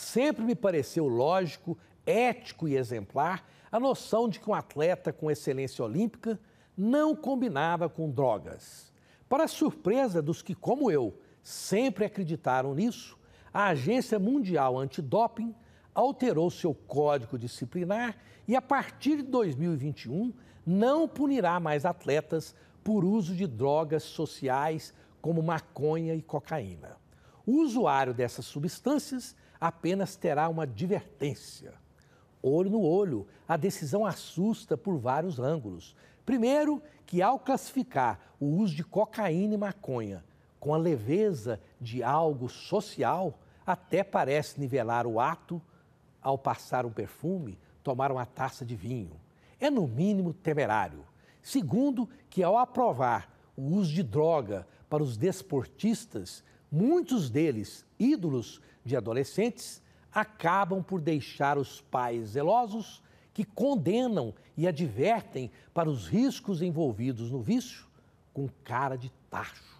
sempre me pareceu lógico, ético e exemplar a noção de que um atleta com excelência olímpica não combinava com drogas. Para surpresa dos que, como eu, sempre acreditaram nisso, a Agência Mundial Antidoping alterou seu código disciplinar e, a partir de 2021, não punirá mais atletas por uso de drogas sociais como maconha e cocaína. O usuário dessas substâncias apenas terá uma advertência. Olho no olho, a decisão assusta por vários ângulos. Primeiro, que ao classificar o uso de cocaína e maconha com a leveza de algo social, até parece nivelar o ato ao passar um perfume, tomar uma taça de vinho. É, no mínimo, temerário. Segundo, que ao aprovar o uso de droga para os desportistas, Muitos deles, ídolos de adolescentes, acabam por deixar os pais zelosos que condenam e advertem para os riscos envolvidos no vício com cara de tacho.